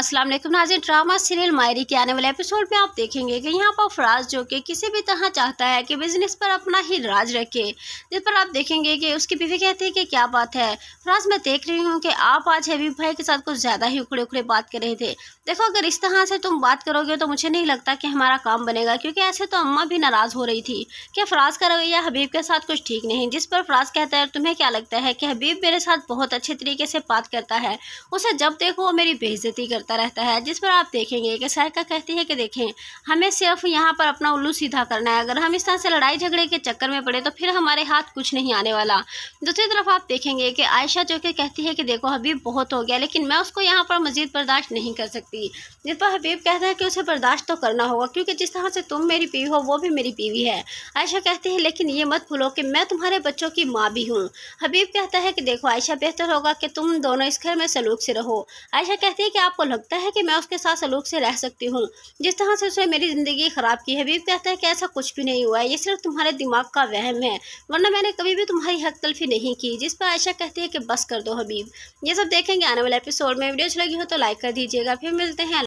अस्सलाम वालेकुम drama serial मायरी के आने वाले एपिसोड में आप देखेंगे कि यहाँ पर फराज जो कि किसी भी तरह चाहता है कि बिज़नेस पर अपना ही राज रखे जिस पर आप देखेंगे कि उसकी बीवी कहती है कि क्या बात है फराज मैं देख रही हूँ कि आप आज हबीब भाई के साथ कुछ ज़्यादा ही उखड़े उखड़े बात कर रहे थे देखो अगर इस तरह से तुम बात करोगे तो मुझे नहीं लगता कि हमारा काम बनेगा क्योंकि ऐसे तो अम्मा भी नाराज़ हो रही थी कि फराज का रवैया हबीब के साथ कुछ ठीक नहीं जिस पर फराज कहता है तुम्हें क्या लगता है कि हबीब मेरे साथ बहुत अच्छे तरीके से बात करता है उसे जब देखो वो मेरी बेइज्जती कर चलता रहता है जिस पर आप देखेंगे कि सहायका कहती है कि देखें हमें सिर्फ यहाँ पर अपना उल्लू सीधा करना है अगर हम इस तरह से लड़ाई झगड़े के चक्कर में पड़े तो फिर हमारे हाथ कुछ नहीं आने वाला दूसरी तरफ आप देखेंगे कि आयशा जो कि कहती है कि देखो हबीब बहुत हो गया लेकिन मैं उसको यहाँ पर मजीद बर्दाश्त नहीं कर सकती जिस पर हबीब कहता है कि उसे बर्दाश्त तो करना होगा क्योंकि जिस तरह से तुम मेरी बीवी हो वो भी मेरी बीवी है आयशा कहती है लेकिन ये मत भूलो कि मैं तुम्हारे बच्चों की माँ भी हूँ हबीब कहता है कि देखो आयशा बेहतर होगा कि तुम दोनों इस घर में सलूक से रहो आयशा कहती है कि आपको लगता है कि मैं उसके साथ सलूक से रह सकती हूँ जिस तरह से उसने मेरी ज़िंदगी ख़राब की है बीब कहता है कि ऐसा कुछ भी नहीं हुआ है ये सिर्फ तुम्हारे दिमाग का वहम है वरना मैंने कभी भी तुम्हारी हक तलफी नहीं की जिस पर आयशा कहती है कि बस कर दो हबीब ये सब देखेंगे आने वाले एपिसोड में वीडियो अच्छी लगी हो तो लाइक कर दीजिएगा फिर मिलते हैं